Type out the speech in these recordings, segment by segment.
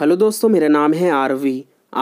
hello दोस्तों मेरा नाम है आरवी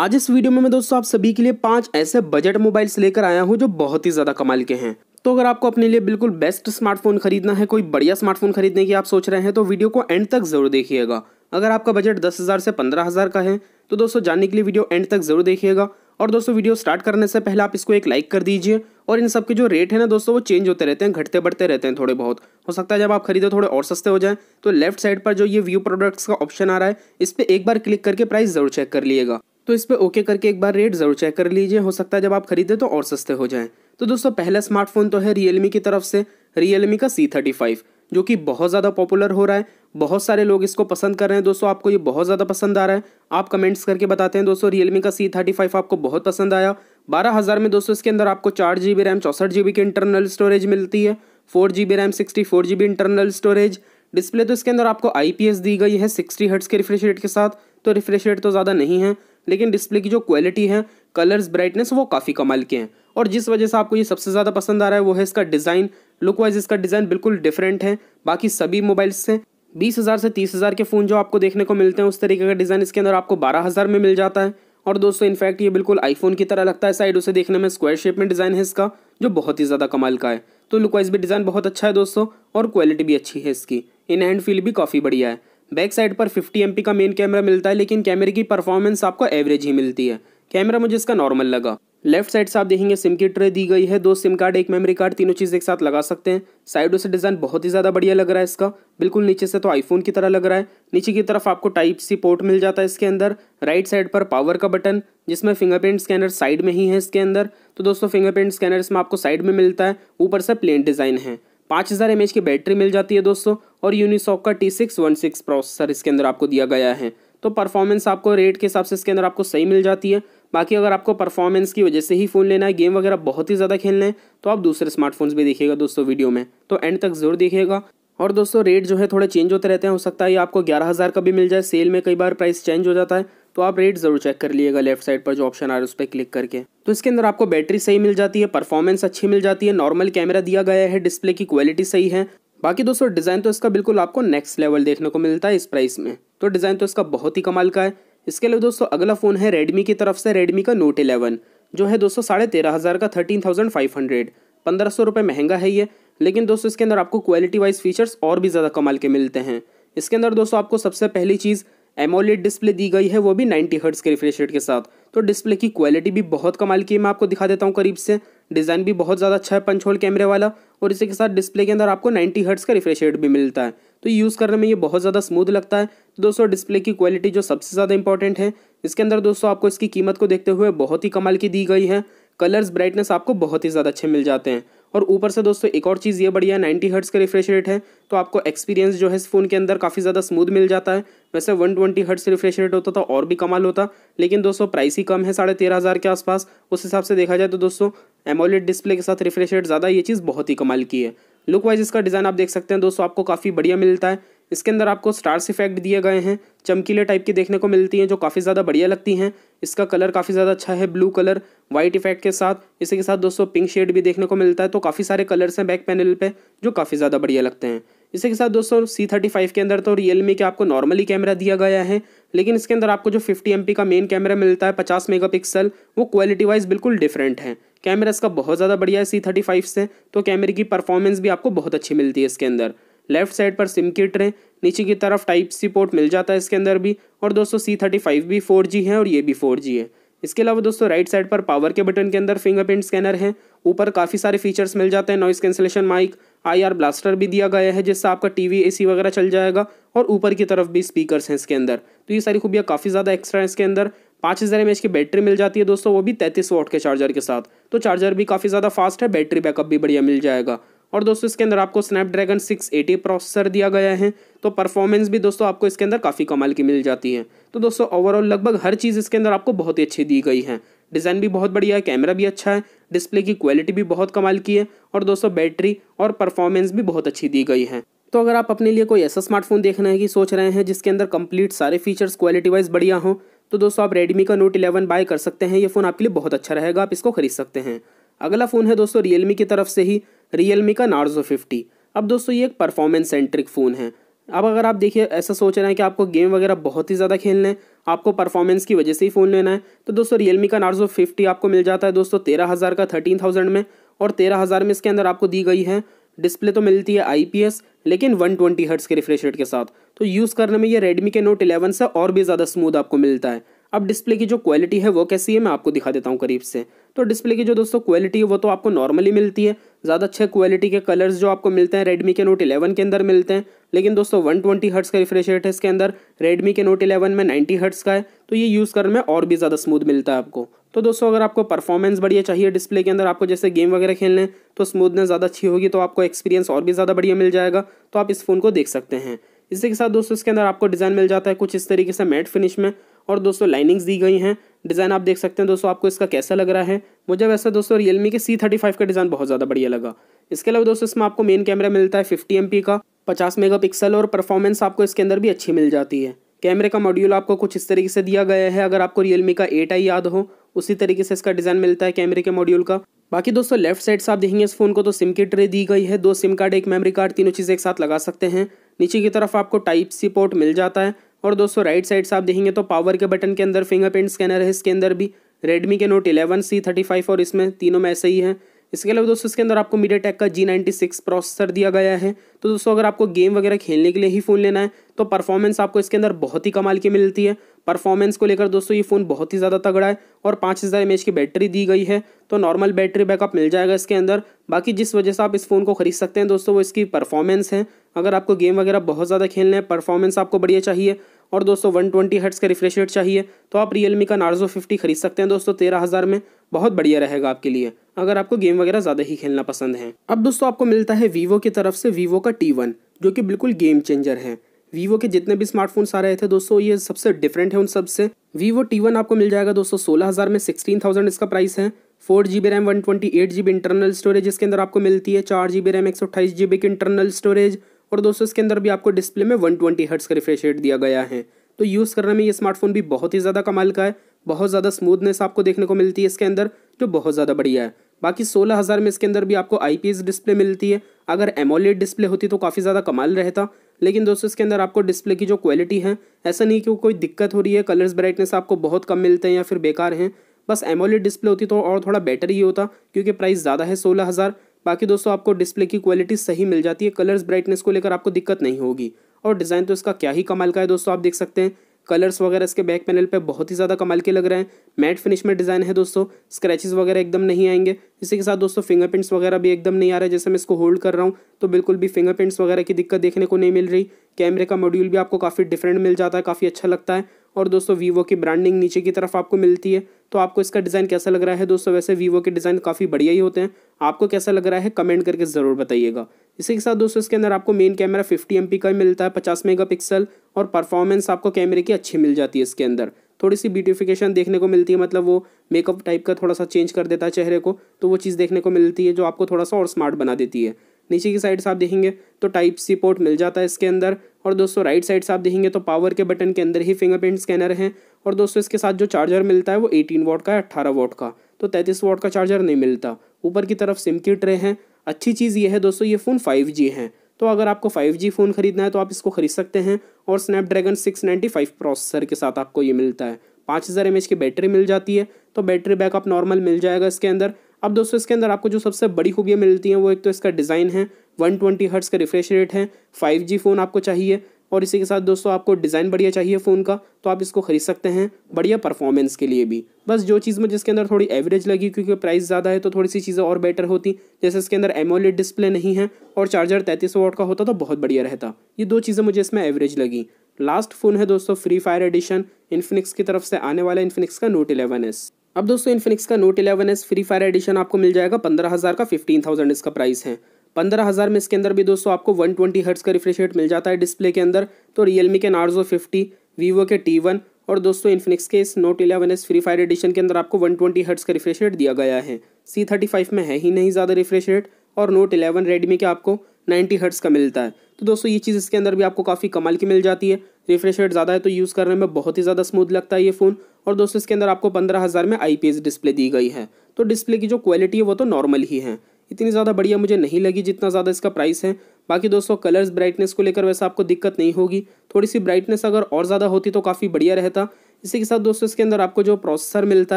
आज इस वीडियो में मैं दोस्तों आप सभी के लिए पांच ऐसे बजट मोबाइल्स लेकर आया हूं जो बहुत ही ज़्यादा कमाल के हैं तो अगर आपको अपने लिए बिल्कुल बेस्ट स्मार्टफोन खरीदना है कोई बढ़िया स्मार्टफोन खरीदने की आप सोच रहे हैं तो वीडियो को एंड तक जरूर देखिएगा अगर आपका बजट दस हज़ार से पंद्रह हज़ार का है तो दोस्तों जानने के लिए वीडियो एंड तक जरूर देखिएगा और दोस्तों वीडियो स्टार्ट करने से पहले आप इसको एक लाइक कर दीजिए और इन सब के जो रेट है ना दोस्तों वो चेंज होते रहते हैं घटते बढ़ते रहते हैं थोड़े बहुत हो सकता है जब आप खरीदो थोड़े और सस्ते हो जाएं तो लेफ्ट साइड पर जो ये व्यू प्रोडक्ट्स का ऑप्शन आ रहा है इस पर एक बार क्लिक करके प्राइस जरूर चेक कर लिएगा तो इस पर ओके करके एक बार रेट जरूर चेक कर लीजिए हो सकता है जब आप खरीदे तो और सस्ते हो जाएं तो दोस्तों पहला स्मार्टफोन तो है रियलमी की तरफ से रियलमी का सी थर्टी फाइव जो कि बहुत ज़्यादा पॉपुलर हो रहा है बहुत सारे लोग इसको पसंद कर रहे हैं दोस्तों आपको ये बहुत ज़्यादा पसंद आ रहा है आप कमेंट्स करके बताते हैं दोस्तों रियलमी का सी थर्टी फाइव आपको बहुत पसंद आया बारह हज़ार में दोस्तों इसके अंदर आपको चार जी बी रैम चौंसठ जी बी की इंटरनल स्टोरेज मिलती है four G B RAM sixty four G B internal storage display तो इसके अंदर आपको आई पी एस दी गई है सिक्सटी हर्ट्स के रिफ्रेश रेट के साथ तो रिफ्रेश रेट तो ज़्यादा नहीं है लेकिन डिस्प्ले की जो क्वालिटी है कलर्स ब्राइटनेस वो काफ़ी कमाल के हैं और जिस वजह से आपको ये सबसे ज़्यादा पसंद आ रहा है वो है इसका डिज़ाइन लुक वाइज इसका डिज़ाइन बिल्कुल डिफरेंट है बाकी सभी मोबाइल्स से बीस हज़ार से तीस हज़ार के फ़ोन जो आपको देखने को मिलते हैं उस तरीके का डिज़ाइन इसके अंदर आपको बारह हज़ार में मिल जाता है और दोस्तों इनफैक्ट ये बिल्कुल आईफोन की तरह लगता है साइड उसे देखने में स्क्वायर शेप में डिज़ाइन है इसका जो बहुत ही ज़्यादा कमाल का है तो लुक वाइज भी डिज़ाइन बहुत अच्छा है दोस्तों और क्वालिटी भी अच्छी है इसकी इन हैंड फील भी काफ़ी बढ़िया है बैक साइड पर फिफ्टी एम का मेन कैमरा मिलता है लेकिन कैमरे की परफॉर्मेंस आपको एवरेज ही मिलती है कैमरा मुझे इसका नॉर्मल लगा लेफ्ट साइड से आप देखेंगे सिम की ट्रे दी गई है दो सिम कार्ड एक मेमोरी कार्ड तीनों चीज़ एक साथ लगा सकते हैं साइडों से डिज़ाइन बहुत ही ज़्यादा बढ़िया लग रहा है इसका बिल्कुल नीचे से तो आईफोन की तरह लग रहा है नीचे की तरफ आपको टाइप सी पोर्ट मिल जाता है इसके अंदर राइट साइड पर पावर का बटन जिसमें फिंगरप्रिंट स्कैनर साइड में ही है इसके अंदर तो दोस्तों फिंगरप्रिंट स्कैनर इसमें आपको साइड में मिलता है ऊपर से प्लेन डिज़ाइन है पाँच हज़ार एम की बैटरी मिल जाती है दोस्तों और यूनिसॉक का T six one six processor इसके अंदर आपको दिया गया है तो परफॉर्मेंस आपको रेट के हिसाब से इसके अंदर आपको सही मिल जाती है बाकी अगर आपको परफॉर्मेंस की वजह से ही फ़ोन लेना है गेम वगैरह बहुत ही ज़्यादा खेलना है तो आप दूसरे स्मार्टफोन्स भी देखिएगा दोस्तों वीडियो में तो एंड तक ज़रूर देखिएगा और दोस्तों रेट जो है थोड़े चेंज होते रहते हैं हो सकता है ये आपको ग्यारह हज़ार का भी मिल जाए सेल में कई बार प्राइस चेंज हो जाता है तो आप रेट ज़रूर चेक कर लिएगा लेफ्ट साइड पर जो ऑप्शन आ रहा है उस पर क्लिक करके तो इसके अंदर आपको बैटरी सही मिल जाती है परफॉर्मेंस अच्छी मिल जाती है नॉर्मल कैमरा दिया गया है डिस्प्ले की क्वालिटी सही है बाकी दोस्तों डिज़ाइन तो इसका बिल्कुल आपको नेक्स्ट लेवल देखने को मिलता है इस प्राइस में तो डिज़ाइन तो इसका बहुत ही कमाल का है इसके अलावा दोस्तों अगला फ़ोन है रेडमी की तरफ से रेडमी का नोट इलेवन जो है दोस्तों साढ़े तेरह हज़ार का थर्टीन थाउजेंड फाइव हंड्रेड पंद्रह सौ रुपये महंगा है ये लेकिन दोस्तों इसके अंदर आपको क्वालिटी वाइज फीचर्स और भी ज़्यादा कमाल के मिलते हैं इसके अंदर दोस्तों आपको सबसे पहली चीज़ एमोलेड डिस्प्ले दी गई है वो भी नाइन्टी हर्ट्स के रिफ्रेश रेट के साथ तो डिस्प्ले की क्वालिटी भी बहुत कमाल की है मैं आपको दिखा देता हूँ करीब से डिज़ाइन भी बहुत ज़्यादा अच्छा है पंच होल कैमरे वाला और इसी के साथ डिस्प्ले के अंदर आपको 90 हर्ट्स का रिफ्रेश रेट भी मिलता है तो यूज़ करने में ये बहुत ज़्यादा स्मूथ लगता है तो दोस्तों डिस्प्ले की क्वालिटी जो सबसे ज़्यादा इंपॉर्टेंट है इसके अंदर दोस्तों आपको इसकी कीमत को देखते हुए बहुत ही कमाल की दी गई है कलर्स ब्राइटनेस आपको बहुत ही ज़्यादा अच्छे मिल जाते हैं और ऊपर से दोस्तों एक और चीज़ ये बढ़िया है नाइन्टी हर्ट्स का रिफ्रेश रेट है तो आपको एक्सपीरियंस जो है इस फ़ोन के अंदर काफ़ी ज़्यादा स्मूथ मिल जाता है वैसे one twenty hertz refresh rate होता था और भी कमाल होता लेकिन दोस्तों प्राइस ही कम है साढ़े तेरह हज़ार के आसपास उस हिसाब से देखा जाए तो दोस्तों एमोलेड डिस्प्ले के साथ रिफ्रेश रेट ज़्यादा ये चीज़ बहुत ही कमाल की है लुक वाइज इसका डिज़ाइन आप देख सकते हैं दोस्तों आपको काफ़ी बढ़िया मिलता है इसके अंदर आपको स्टार्स इफेक्ट दिए गए हैं चमकीले टाइप की देखने को मिलती हैं जो काफ़ी ज़्यादा बढ़िया लगती हैं इसका कलर काफ़ी ज़्यादा अच्छा है ब्लू कलर वाइट इफेक्ट के साथ इसी के साथ दोस्तों पिंक शेड भी देखने को मिलता है तो काफ़ी सारे कलर्स हैं बैक पैनल पर जो काफ़ी ज़्यादा बढ़िया लगते हैं इसी के साथ दोस्तों सी थर्टी फाइव के अंदर तो रियल मी के आपको नॉर्मली कैमरा दिया गया है लेकिन इसके अंदर आपको जो फिफ्टी एम का मेन कैमरा मिलता है पचास पिक्सल वो क्वालिटी वाइज बिल्कुल डिफरेंट है कैमरा इसका बहुत ज़्यादा बढ़िया है सी थर्टी फाइव से तो कैमरे की परफॉर्मेंस भी आपको बहुत अच्छी मिलती है इसके अंदर लेफ्ट साइड पर सिम की ट्रे नीचे की तरफ टाइप सी पोर्ट मिल जाता है इसके अंदर भी और दोस्तों सी थर्टी फाइव भी फोर जी है और ये भी फोर जी है इसके अलावा दोस्तों राइट साइड पर पावर के बटन के अंदर फिंगरप्रिंट स्कैनर है ऊपर काफ़ी सारे फीचर्स मिल जाते हैं noise cancellation mic IR blaster भी दिया गया है जिससे आपका टीवी एसी वगैरह चल जाएगा और ऊपर की तरफ भी स्पीकर्स हैं इसके अंदर तो ये सारी खूबियाँ काफ़ी ज़्यादा एक्स्ट्रा हैं इसके अंदर पाँच हज़ार एम की बैटरी मिल जाती है दोस्तों वो भी तैंतीस वोट के चार्जर के साथ तो चार्जर भी काफ़ी ज़्यादा फास्ट है बैटरी बैकअप भी बढ़िया मिल जाएगा और दोस्तों इसके अंदर आपको स्नैपड्रैगन 680 प्रोसेसर दिया गया है तो परफॉर्मेंस भी दोस्तों आपको इसके अंदर काफ़ी कमाल की मिल जाती है तो दोस्तों ओवरऑल लगभग हर चीज़ इसके अंदर आपको बहुत ही अच्छी दी गई है डिज़ाइन भी बहुत बढ़िया है कैमरा भी अच्छा है डिस्प्ले की क्वालिटी भी बहुत कमाल की है और दोस्तों बैटरी और परफॉर्मेंस भी बहुत अच्छी दी गई है तो अगर आप अपने लिए कोई ऐसा स्मार्टफोन देखने की सोच रहे हैं जिसके अंदर कंप्लीट सारे फीचर्स क्वालिटी वाइज बढ़िया हो तो दोस्तों आप रेडमी का नोट 11 बाय कर सकते हैं ये फ़ोन आपके लिए बहुत अच्छा रहेगा आप इसको खरीद सकते हैं अगला फ़ोन है दोस्तों रियलमी की तरफ से ही रियल मी का नार्जो फिफ्टी अब दोस्तों ये एक परफॉर्मेंस सेंट्रिक फ़ोन है अब अगर आप देखिए ऐसा सोच रहे हैं कि आपको गेम वगैरह बहुत ही ज़्यादा खेलना है आपको परफॉर्मेंस की वजह से ही फ़ोन लेना है तो दोस्तों रियलमी का नार्जो फिफ्टी आपको मिल जाता है दोस्तों तेरह हज़ार का थर्टीन थाउजेंड में और तेरह हज़ार में इसके अंदर आपको दी गई है डिस्प्ले तो मिलती है आई लेकिन वन ट्वेंटी के रिफ्रेश रेट के साथ तो यूज़ करने में ये रेडमी के नोट इलेवन से और भी ज़्यादा स्मूथ आपको मिलता है अब डिस्प्ले की जो क्वालिटी है वो कैसी है मैं आपको दिखा देता हूँ करीब से तो डिस्प्ले की जो दोस्तों क्वालिटी है वो तो आपको नॉर्मली मिलती है ज़्यादा अच्छे क्वालिटी के कलर्स जो आपको मिलते हैं रेडमी के नोट 11 के अंदर मिलते हैं लेकिन दोस्तों वन ट्वेंटी हर्ट्स का रिफ्रेश रेट है इसके अंदर रेडमी के नोट इलेवन में नाइन्टी हर्ट्स का है तो ये यूज़ करने में और भी ज़्यादा स्मूथ मिलता है आपको तो दोस्तों अगर आपको परफॉर्मेंस बढ़िया चाहिए डिस्प्ले के अंदर आपको जैसे गेम वगैरह खेलने तो स्मूथनेस ज़्यादा अच्छी होगी तो आपको एक्सपीरियंस और भी ज़्यादा बढ़िया मिल जाएगा तो आप इस फ़ोन को देख सकते हैं इसी के साथ दोस्तों इसके अंदर आपको डिज़ाइन मिल जाता है कुछ इस तरीके से मैट फिनिश में और दोस्तों लाइनिंग्स दी गई हैं डिज़ाइन आप देख सकते हैं दोस्तों आपको इसका कैसा लग रहा है मुझे वैसे दोस्तों रियलमी के सी थर्टी फाइव का डिज़ाइन बहुत ज़्यादा बढ़िया लगा इसके अलावा दोस्तों इसमें आपको मेन कैमरा मिलता है फिफ्टी एम का पचास मेगापिक्सल और परफॉर्मेंस आपको इसके अंदर भी अच्छी मिल जाती है कैमरे का मॉड्यूल आपको कुछ इस तरीके से दिया गया है अगर आपको रियलमी का एट आई याद हो उसी तरीके से इसका डिज़ाइन मिलता है कैमरे के मॉड्यूल का बाकी दोस्तों लेफ्ट साइड से आप देखेंगे इस फोन को तो सिम की ट्रे दी गई है दो सिम कार्ड एक मेमोरी कार्ड तीनों चीज़ें एक साथ लगा सकते हैं नीचे की तरफ आपको टाइप सी पोर्ट मिल जाता है और दोस्तों राइट साइड से आप देखेंगे तो पावर के बटन के अंदर फिंगरप्रिंट स्कैनर है इसके अंदर भी रेडमी के Note eleven C thirty five और इसमें तीनों में ऐसे ही है इसके अलावा दोस्तों इसके अंदर आपको मीडिया टेक का जी नाइन्टी सिक्स प्रोसेसर दिया गया है तो दोस्तों अगर आपको गेम वगैरह खेलने के लिए ही फ़ोन लेना है तो परफॉर्मेंस आपको इसके अंदर बहुत ही कमाल की मिलती है परफॉर्मेंस को लेकर दोस्तों ये फ़ोन बहुत ही ज़्यादा तगड़ा है और पाँच हज़ार एम की बैटरी दी गई है तो नॉर्मल बैटरी बैकअप मिल जाएगा इसके अंदर बाकी जिस वजह से आप इस फ़ोन को खरीद सकते हैं दोस्तों वो इसकी परफॉर्मेंस है अगर आपको गेम वगैरह बहुत ज़्यादा खेलने हैं परफॉर्मेंस आपको बढ़िया चाहिए और दोस्तों वन ट्वेंटी का रिफ्रेश रेट चाहिए तो आप रियलमी का नार्जो फिफ्टी खरीद सकते हैं दोस्तों तेरह हज़ार में बहुत बढ़िया रहेगा आपके लिए अगर आपको गेम वगैरह ज़्यादा ही खेलना पसंद है अब दोस्तों आपको मिलता है वीवो की तरफ से वीवो का टी वन जो कि बिल्कुल गेम चेंजर है वीवो के जितने भी स्मार्टफोन्स आ रहे थे दोस्तों ये सबसे डिफरेंट है उन सबसे वीवो टी वन आपको मिल जाएगा दोस्तों सोलह हज़ार में सिक्सटीन थाउजेंड इसका प्राइस है four G B RAM one twenty eight G B internal storage इसके अंदर आपको मिलती है चार जी बी रैम एक सौ अट्ठाईस जी बी की इंटरनल स्टोरेज और दोस्तों इसके अंदर भी आपको डिस्प्ले में वन ट्वेंटी हर्ट्स का रिफ्रेश रेट दिया गया है तो यूज़ करने में ये स्मार्टफोन भी बहुत ही ज़्यादा कमाल का है बहुत ज़्यादा स्मूथनेस आपको देखने को मिलती है इसके अंदर जो बहुत ज़्यादा बढ़िया है बाकी सोलह हज़ार में इसके अंदर भी आपको आई डिस्प्ले मिलती है अगर एमोलेड डिस्प्ले होती तो काफ़ी ज़्यादा कमाल रहता लेकिन दोस्तों इसके अंदर आपको डिस्प्ले की जो क्वालिटी है ऐसा नहीं कि कोई दिक्कत हो रही है कलर्स ब्राइटनेस आपको बहुत कम मिलते हैं या फिर बेकार हैं बस एमोलेड डिस्प्ले होती तो और थोड़ा बेटर ही होता क्योंकि प्राइस ज़्यादा है सोलह हज़ार बाकी दोस्तों आपको डिस्प्ले की क्वालिटी सही मिल जाती है कलर्स ब्राइटनेस को लेकर आपको दिक्कत नहीं होगी और डिज़ाइन तो इसका क्या ही कमाल का है दोस्तों आप देख सकते हैं कलर्स वगैरह इसके बैक पैनल पे बहुत ही ज़्यादा कमाल के लग रहे हैं मैट फिनिश में डिज़ाइन है दोस्तों स्क्रैचेस वगैरह एकदम नहीं आएंगे इसी के साथ दोस्तों फिंगरप्रिंट्स वगैरह भी एकदम नहीं आ रहा जैसे मैं इसको होल्ड कर रहा हूँ तो बिल्कुल भी फिंगरप्रिंट्स वगैरह की दिक्कत देखने को नहीं मिल रही कैमरे का मॉड्यूल भी आपको काफ़ी डिफरेंट मिल जाता है काफ़ी अच्छा लगता है और दोस्तों वीवो की ब्रांडिंग नीचे की तरफ आपको मिलती है तो आपको इसका डिज़ाइन कैसा लग रहा है दोस्तों वैसे वीवो के डिज़ाइन काफ़ी बढ़िया ही होते हैं आपको कैसा लग रहा है कमेंट करके ज़रूर बताइएगा इसी के साथ दोस्तों इसके अंदर आपको मेन कैमरा 50 एम का मिलता है 50 मेगापिक्सल और परफॉर्मेंस आपको कैमरे की अच्छी मिल जाती है इसके अंदर थोड़ी सी ब्यूटिफिकेशन देखने को मिलती है मतलब वो मेकअप टाइप का थोड़ा सा चेंज कर देता है चेहरे को तो वो चीज़ देखने को मिलती है जो आपको थोड़ा सा और स्मार्ट बना देती है नीचे की साइड से आप देखेंगे तो टाइप सी पोर्ट मिल जाता है इसके अंदर और दोस्तों राइट साइड से आप देखेंगे तो पावर के बटन के अंदर ही फिंगरप्रिंट स्कैनर हैं और दोस्तों इसके साथ जो चार्जर मिलता है वो एटीन वॉट का है अट्ठारह वॉट का तो तैंतीस वॉट का चार्जर नहीं मिलता ऊपर की तरफ सिम की ट्रे हैं अच्छी चीज़ ये है दोस्तों ये फ़ोन फाइव जी है तो अगर आपको फाइव जी फ़ोन ख़रीदना है तो आप इसको ख़रीद सकते हैं और Snapdragon six ninety five processor के साथ आपको ये मिलता है पाँच हज़ार एम एच की बैटरी मिल जाती है तो बैटरी बैकअप नॉर्मल मिल जाएगा इसके अंदर अब दोस्तों इसके अंदर आपको जो सबसे बड़ी खूबियाँ मिलती हैं वो एक तो इसका डिज़ाइन है वन ट्वेंटी हर्ट्स का रिफ्रेश रेट है फाइव जी फ़ोन आपको चाहिए और इसी के साथ दोस्तों आपको डिज़ाइन बढ़िया चाहिए फ़ोन का तो आप इसको ख़रीद सकते हैं बढ़िया परफॉर्मेंस के लिए भी बस जो चीज़ मुझे इसके अंदर थोड़ी एवरेज लगी क्योंकि प्राइस ज़्यादा है तो थोड़ी सी चीज़ें और बेटर होती जैसे इसके अंदर एमोलेड डिस्प्ले नहीं है और चार्जर तैंतीस वोट का होता तो बहुत बढ़िया रहता ये दो चीज़ें मुझे इसमें एवरेज लगी लास्ट फ़ोन है दोस्तों फ्री फायर एडिशन इन्फिनिक्स की तरफ से आने वाला इन्फिनिक्स का नोट इलेवन एस अब दोस्तों इन्फिनिक्स का note eleven S free fire edition आपको मिल जाएगा पंद्रह हज़ार का फिफ्टीन थाउजेंड इसका प्राइस है पंद्रह हज़ार में इसके अंदर भी दोस्तों आपको वन ट्वेंटी हर्ट्स का रिफ्रेश रेट मिल जाता है डिस्प्ले के अंदर तो रियलमी के नार्जो फिफ्टी वीवो के टी वन और दोस्तों इन्फिनिक्स के इस note eleven S free fire edition के अंदर आपको वन ट्वेंटी हर्ट्स का रिफ्रेश रेट दिया गया है सी थर्टी फाइव में है ही नहीं ज़्यादा रिफ्रेश रेट और नोट इलेवन रेडमी के आपको नाइन्टी हर्ट्स का मिलता है तो दोस्तों ये चीज़ इसके अंदर भी आपको काफ़ी कमाल की मिल जाती है रिफ्रेश रेट ज़्यादा है तो यूज़ करने में बहुत ही ज़्यादा स्मूथ लगता है ये फ़ोन और दोस्तों इसके अंदर आपको पंद्रह हज़ार में आई डिस्प्ले दी गई है तो डिस्प्ले की जो क्वालिटी है वो तो नॉर्मल ही है इतनी ज़्यादा बढ़िया मुझे नहीं लगी जितना ज़्यादा इसका प्राइस है बाकी दोस्तों कलर्स ब्राइटनेस को लेकर वैसे आपको दिक्कत नहीं होगी थोड़ी सी ब्राइटनेस अगर और ज़्यादा होती तो काफ़ी बढ़िया रहता इसी के साथ दोस्तों इसके अंदर आपको जो प्रोसेसर मिलता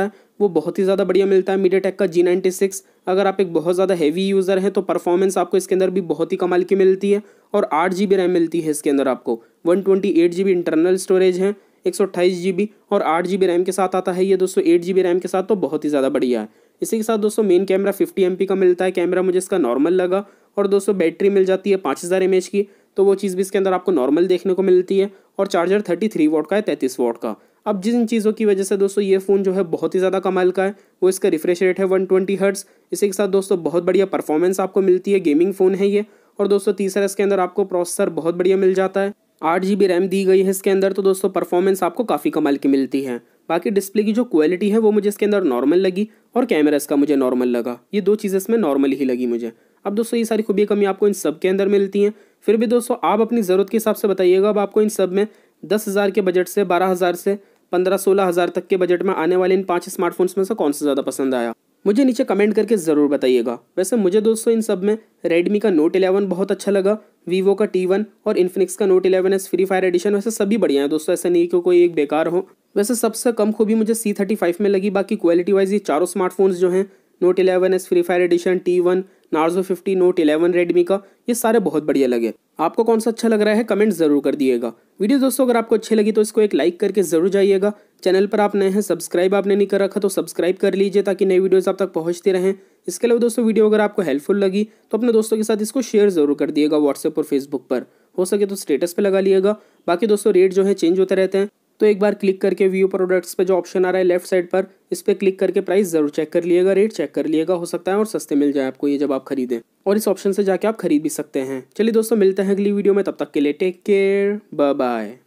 है वो बहुत ही ज़्यादा बढ़िया मिलता है मीडिया टेक का जी नाइन्टी सिक्स अगर आप एक बहुत ज़्यादा हैवी यूज़र हैं तो परफॉर्मेंस आपको इसके अंदर भी बहुत ही कमाल की मिलती है और आठ जी बी रैम मिलती है इसके अंदर आपको one twenty eight G B internal storage है एक सौ अट्ठाईस जी बी और आठ जी बी रैम के साथ आता है ये दोस्तों एट जी बी रैम के साथ तो बहुत ही ज़्यादा बढ़िया है इसी के साथ दोस्तों मेन कैमरा फिफ्टी एम का मिलता है कैमरा मुझे इसका नॉर्मल लगा और दोस्तों बैटरी मिल जाती है पाँच हज़ार की तो वो चीज़ भी इसके अंदर आपको नॉर्मल देखने को मिलती है और चार्जर थर्टी थ्री वोट का है तैतीस वोट का अब जिन चीज़ों की वजह से दोस्तों ये फ़ोन जो है बहुत ही ज़्यादा कमाल का है वो इसका रिफ्रेश रेट है वन ट्वेंटी हर्ट्स इसी के साथ दोस्तों बहुत बढ़िया परफॉर्मेंस आपको मिलती है गेमिंग फ़ोन है ये और दोस्तों तीसरा इसके अंदर आपको प्रोसेसर बहुत बढ़िया मिल जाता है आठ जी बी रैम दी गई है इसके अंदर तो दोस्तों परफॉर्मेंस आपको काफ़ी कमाल की मिलती है बाकी डिस्प्ले की जो क्वालिटी है वो मुझे इसके अंदर नॉर्मल लगी और कैमरा इसका मुझे नॉर्मल लगा ये दो चीज़ें इसमें नॉर्मल ही लगी मुझे अब दोस्तों ये सारी खूबियाँ कमी आपको इन सब के अंदर मिलती हैं फिर भी दोस्तों आप अपनी ज़रूरत के हिसाब से बताइएगा अब आपको इन सब में दस हज़ार के बजट से बारह हज़ार से पंद्रह सोलह हज़ार तक के बजट में आने वाले इन पाँच स्मार्टफोन्स में से कौन सा ज़्यादा पसंद आया मुझे नीचे कमेंट करके ज़रूर बताइएगा वैसे मुझे दोस्तों इन सब में रेडमी का नोट 11 बहुत अच्छा लगा वीवो का T1 और इन्फिनिक्स का note 11s free fire addition वैसे सभी बढ़िया हैं दोस्तों ऐसा नहीं कि कोई एक बेकार हो वैसे सबसे कम खूबी मुझे सी थर्टी फाइव में लगी बाकी क्वालिटी वाइज ये चारों स्मार्टफोन्स जो हैं note eleven S free fire edition T one Narzo fifty note eleven Redmi का ये सारे बहुत बढ़िया लगे आपको कौन सा अच्छा लग रहा है कमेंट जरूर कर दिएगा वीडियो दोस्तों अगर आपको अच्छी लगी तो इसको एक लाइक करके जरूर जाइएगा चैनल पर आप नए हैं सब्सक्राइब आपने नहीं कर रखा तो सब्सक्राइब कर लीजिए ताकि नई वीडियोज आप तक पहुंचते रहें इसके अलावा दोस्तों वीडियो अगर आपको हेल्पफुल लगी तो अपने दोस्तों के साथ इसको शेयर जरूर कर दिएगा व्हाट्सएप और फेसबुक पर हो सके तो स्टेटस पे लगा लिएगा बाकी दोस्तों रेट जो है चेंज होते रहते हैं तो एक बार क्लिक करके व्यू प्रोडक्ट्स पे जो ऑप्शन आ रहा है लेफ्ट साइड पर इस पर क्लिक करके प्राइस जरूर चेक कर लिएगा रेट चेक कर लिएगा हो सकता है और सस्ते मिल जाए आपको ये जब आप खरीदें और इस ऑप्शन से जाके आप खरीद भी सकते हैं चलिए दोस्तों मिलते हैं अगली वीडियो में तब तक के लिए टेक केयर बाय